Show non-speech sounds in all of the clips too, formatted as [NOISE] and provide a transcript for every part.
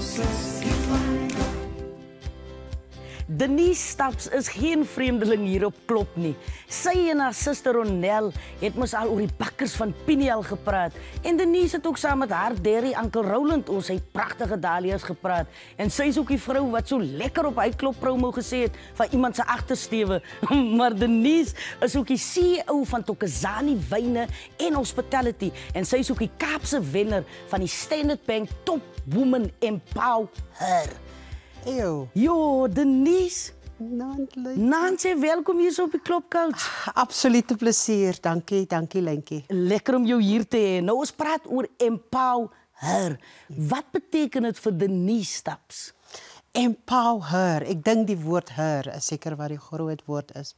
so find. Denise Staps is geen vreemdeling hier op Klop nie. Sy en haar suster Ronel het mos al oor die bakkers van Piniel gepraat en Denise het ook saam met haar derry Uncle Roland oor sy prachtige dahlias gepraat en sy is ook die vrou wat so lekker op hy klop promo gesê het van iemand se agtersteewe. [LAUGHS] maar Denise is ook die CEO van Tokezani Wyne en Hospitality en sy is ook die Kaapse wenner van die Standard Bank Top Woman Empower. Eeuw. Yo, Denise. Nancy, welkom hier op die Klopcoach. Absoluut 'n plesier. Dankie, dankie Lentjie. Lekker om jou hier te hê. Nou ons praat oor empower. Wat beteken dit vir Denise Staps? Empower. Ek dink die woord her is seker wat die groot woord is.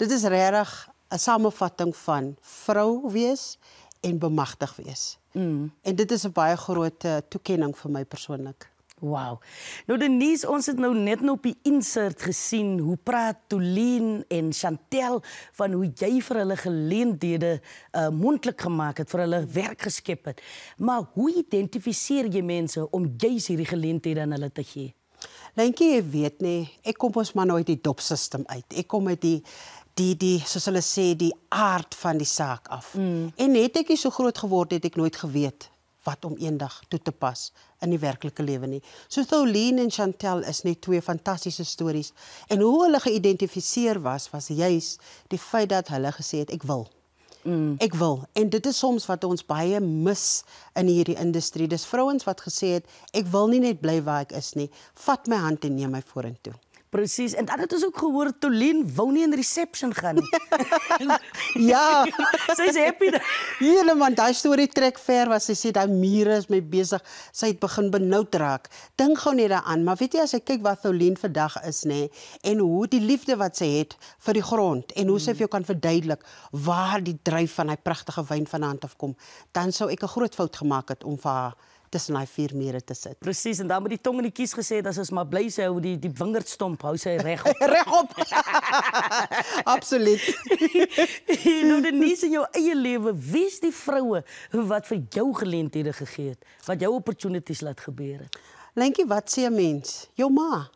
Dit is regtig 'n samevatting van vrou wees en bemagtig wees. Mm. En dit is 'n baie groot toekenning vir my persoonlik. Wow. Nou Denise, ons het nou net nou op die insert gesien hoe praat Tolien en Chantel van hoe jy vir hulle geleenthede uh, mondelik gemaak het, vir hulle werk geskep het. Maar hoe identifiseer jy mense om juis hierdie geleenthede aan hulle te gee? Lentjie, jy weet nê, ek kom ons maar nou uit die dopsisteem uit. Ek kom uit die die die soos hulle sê die aard van die saak af. Mm. En net ek is so groot geword het ek nooit geweet wat om eendag toe te pas in die werklike lewe nie. Soos Oline en Chantel is net twee fantastiese stories en hoe hulle geïdentifiseer was was juis die feit dat hulle gesê het ek wil. Mm. Ek wil en dit is soms wat ons baie mis in hierdie industrie. Dis vrouens wat gesê het ek wil nie net bly waar ek is nie. Vat my hand en neem my vorentoe. Presies. En dan het ons ook gehoor Tolien wou nie in reception gaan nie. [LAUGHS] ja. [LAUGHS] Sy's happy. Hierdie nee, man, daai storie trek ver was sy sê daai mure is my besig. Sy het begin benoud raak. Dink gou net daaraan, maar weet jy as jy kyk wat Tolien vandag is nê nee, en hoe die liefde wat sy het vir die grond en hoe sy mm. vir jou kan verduidelik waar die dryf van daai pragtige wyn van haar hand af kom, dan sou ek 'n groot fout gemaak het om vir haar tussen daai vier mure te sit. Presies en dan met die tong in die kies gesê dat ons maar bly sy hou die die vingers stomp, hou sy reg op. [LAUGHS] reg op. [LAUGHS] Absoluut. jy [LAUGHS] nou dit nie in jou eie lewe wies die vroue wat vir jou geleenthede gegee het, wat jou opportunities laat gebeur het. Lentjie, wat sê 'n mens? Jou ma.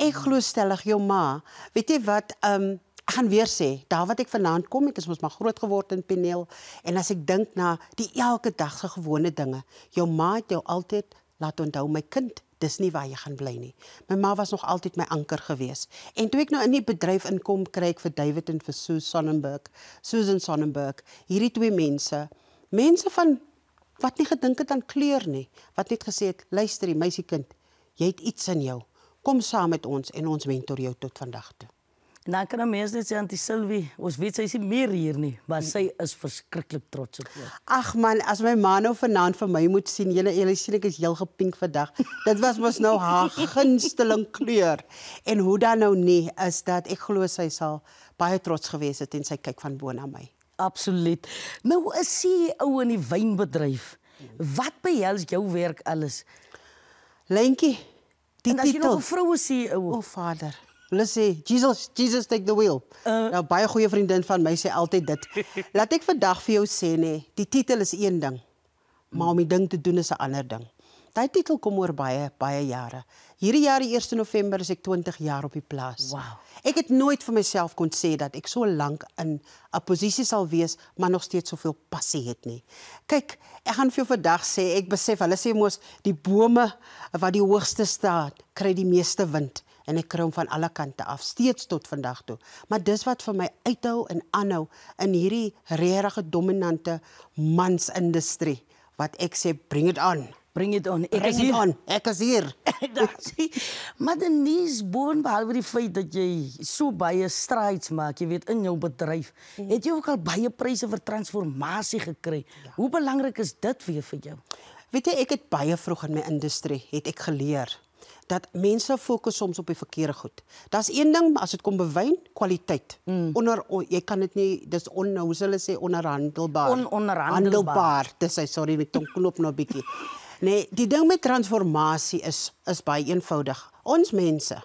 Ek glo stellig jou ma. Weet jy wat, ehm um, ek gaan weer sê, daar wat ek vanaand kom het, is mos maar groot geword in Penel en as ek dink na die elke dag se gewone dinge, jou ma het jou altyd laat onthou my kind dis nie waar jy gaan bly nie. My ma was nog altyd my anker gewees. En toe ek nou in die bedryf inkom kry ek vir David en vir Sue Sonnenberg, Susan Sonnenberg, hierdie twee mense, mense van wat nie gedink het aan kleur nie, wat net gesê het, luister, meisiekind, jy het iets in jou. Kom saam met ons en ons mentor jou tot vandag toe. En dan kan 'n mens net sê aan die Silwie, ons weet sy is nie meer hier nie, maar sy is verskriklik trots op jou. Ag man, as my man nou vanaand vir my moet sien, julle julle sielik is heel gepink vandag. [LAUGHS] Dit was mos nou haar gunsteling kleur. En hoe dan nou nie is dat ek glo sy sal baie trots gewees het en sy kyk van bo na my. Absoluut. Nou is sy ou in die wynbedryf. Wat behels jou werk alles? Lentjie. Dit is nog 'n vroue CEO. O, oh, vader. Hulle sê Jesus Jesus take the wheel. Uh, nou baie goeie vriendin van my sê altyd dit. [LAUGHS] Laat ek vandag vir jou sê nê, die titel is een ding, maar om die ding te doen is 'n ander ding. Daai titel kom oor baie baie jare. Hierdie jaar die 1 November is ek 20 jaar op die plaas. Wow. Ek het nooit vir myself kon sê dat ek so lank in 'n posisie sal wees, maar nog steeds soveel passie het nie. Kyk, ek gaan vir jou vandag sê, ek besef hulle sê mos die bome wat die hoogste staan, kry die meeste wind. Mm en ek krom van alle kante af steeds tot vandag toe. Maar dis wat vir my uithou en aanhou in hierdie regerige dominante mansindustrie wat ek sê bring dit aan. Bring dit aan. Ek sien aan. Ek is hier. [LAUGHS] maar dan nies boon behalwe die feit dat jy so baie stryds maak, jy weet in jou bedryf, het jy ook al baie pryse vir transformasie gekry. Ja. Hoe belangrik is dit weer vir jou? Weet jy ek het baie vroeg in my industrie het ek geleer dat mense fokus soms op die verkeerde goed. Daar's een ding, as dit kom bewyn, kwaliteit. Mm. Onder jy kan dit nie dis on hoe hulle sê onderhandelbaar. On, onderhandelbaar. Dis hy sorry, ek dink klop nou 'n bietjie. [LAUGHS] Nee, die ding met transformasie is is baie eenvoudig. Ons mense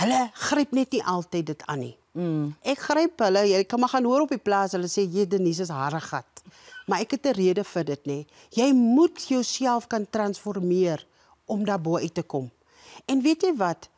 hulle gryp net nie altyd dit aan nie. Mm. Ek gryp hulle, jy kan maar gaan hoor op die plaas, hulle sê jy Denise is harde gat. Maar ek het 'n rede vir dit nê. Nee. Jy moet jouself kan transformeer om daarbo uit te kom. En weet jy wat?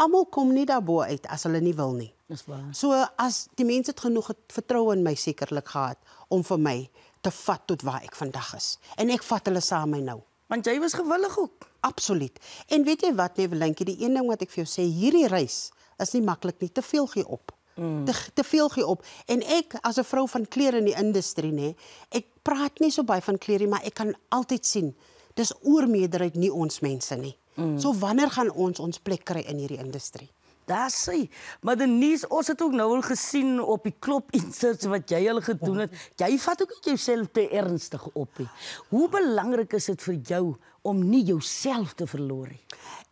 Almal kom nie daarbo uit as hulle nie wil nie. Dis waar. So as die mense het genoeg vertroue in my sekerlik gehad om vir my te vat tot waar ek vandag is. En ek vat hulle saam my nou. Want jy was gewillig ook. Absoluut. En weet jy wat, Lewelinkie, die een ding wat ek vir jou sê, hierdie reis is nie maklik nie. Te veel gee op. Mm. Te te veel gee op. En ek as 'n vrou van klere in die industrie, nê, ek praat nie so baie van klere, maar ek kan altyd sien dis oormeerderheid nie ons mense nie. Mm. So wanneer gaan ons ons plek kry in hierdie industrie? Daar sê, maar die nuus ons het ook nou al gesien op die klop [LAUGHS] inserts wat jy al gedoen het. Jy vat ook net jouself te ernstig op. Hoe belangrik is dit vir jou om niet jezelf te verloren?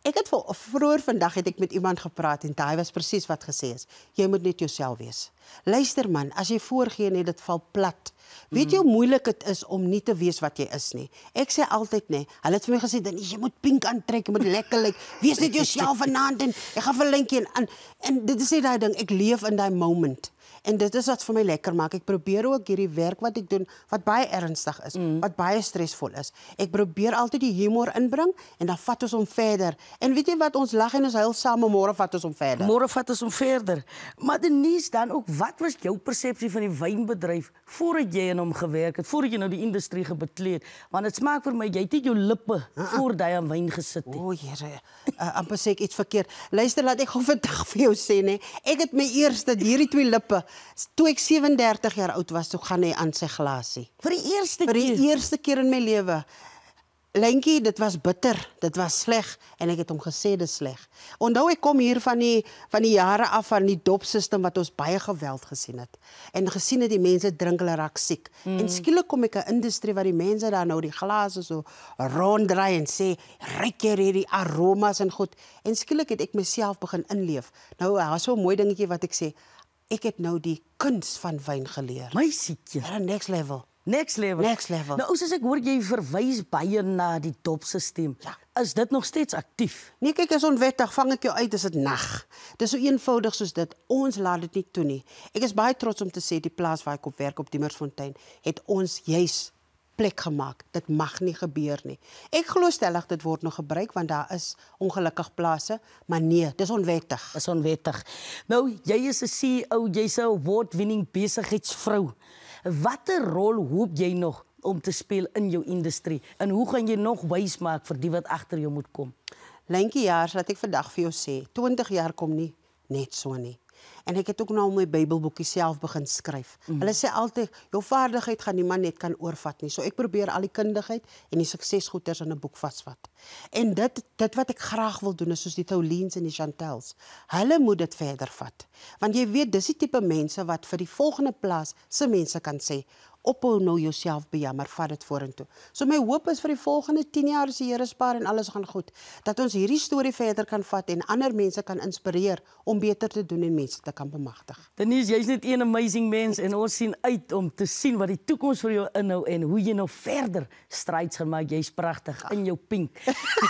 Ik het vroeger vandaag heb ik met iemand gepraat en hij was precies wat gezegd is. Jij moet niet jezelf wees. Luister man, as jy voorgee net dit val plat. Weet je hoe mm. moeilijk het is om niet te wees wat je is nie. Ek sê altyd nê. Hulle het vir my gesê dan jy moet pink aantrek, jy moet lekker lyk. wees net jouself vanaand en ek gaan vir Lentjie aan. En dit is net daai ding, ek leef in daai moment. En dit is wat vir my lekker maak. Ek probeer ook hierdie werk wat ek doen wat baie ernstig is, mm. wat baie stresvol is. Ek probeer altyd die humor inbring en dan vat ons hom verder. En weet jy wat ons lag en ons huil saam môre vat ons hom verder. Môre vat ons hom verder. Maar Denise, dan ook, wat was jou persepsie van die wynbedryf voordat jy in hom gewerk het, voordat jy nou die industrie gebetree het? Want dit smaak vir my jy het jou lippe uh ah, -uh. Ah. voor daai aan wyn gesit het. O, Here. Uh, amper sê ek iets verkeerd. Luister, laat ek gou vandag vir jou sê nê. Ek het my eerste hierdie twee lippe toe ek 37 jaar oud was, toe gaan hy aan sy glasie. Vir die eerste vir die keer. eerste keer in my lewe. Lentjie, dit was bitter, dit was sleg en ek het hom gesê dis sleg. Onthou ek kom hier van die van die jare af van die dopstelsel wat ons baie geweld gesien het en gesien het die mense drink hulle raak siek. Mm. En skielik kom ek 'n industrie waar die mense daar nou die glase so ronddraai en sê ryk hier hierdie aromas en goed. En skielik het ek myself begin inleef. Nou, daar's so 'n mooi dingetjie wat ek sê, ek het nou die kuns van wyn geleer. Meisietjie. Ja, next level. Next level. Next level. Nou ons as ek hoor jy verwys baie na die dopsisteem. Ja. Is dit nog steeds aktief? Nee, kyk, is onwettig. Vang ek jou uit as dit nag. Dis so eenvoudig soos dit. Ons laat dit nie toe nie. Ek is baie trots om te sê die plaas waar ek op werk op Diemersfontein het ons juis plek gemaak. Dit mag nie gebeur nie. Ek glo stellig dit word nog gebruik want daar is ongelukkig plase, maar nee, dis onwettig. Dis onwettig. Nou, jy is 'n CEO, jy's 'n award-winning besigheidsvrou. Watter rol hoop jy nog om te speel in jou industrie? En hoe gaan jy nog wys maak vir die wat agter jou moet kom? Lentjie jaar, laat ek vandag vir jou sê, 20 jaar kom nie net so nie. En ek het ook nou my Bybelboekie self begin skryf. Mm. Hulle sê altyd jou vaardigheid gaan niemand net kan oorvat nie. So ek probeer al die kundigheid en die suksesgoeders in 'n boek vasvat. En dit dit wat ek graag wil doen is soos die Toulins en die Chantels. Hulle moet dit verder vat. Want jy weet dis die tipe mense wat vir die volgende plas se mense kan sê, ophou nou jouself bejammer, vat dit vorentoe. So my hoop is vir die volgende 10 jaar as die Here spaar en alles gaan goed, dat ons hierdie storie verder kan vat en ander mense kan inspireer om beter te doen en mense te kan bemagtig. Denise, jy's net 'n amazing mens en ons sien uit om te sien wat die toekoms vir jou inhou en hoe jy nou verder stryds gaan maak. Jy's pragtig in jou pink.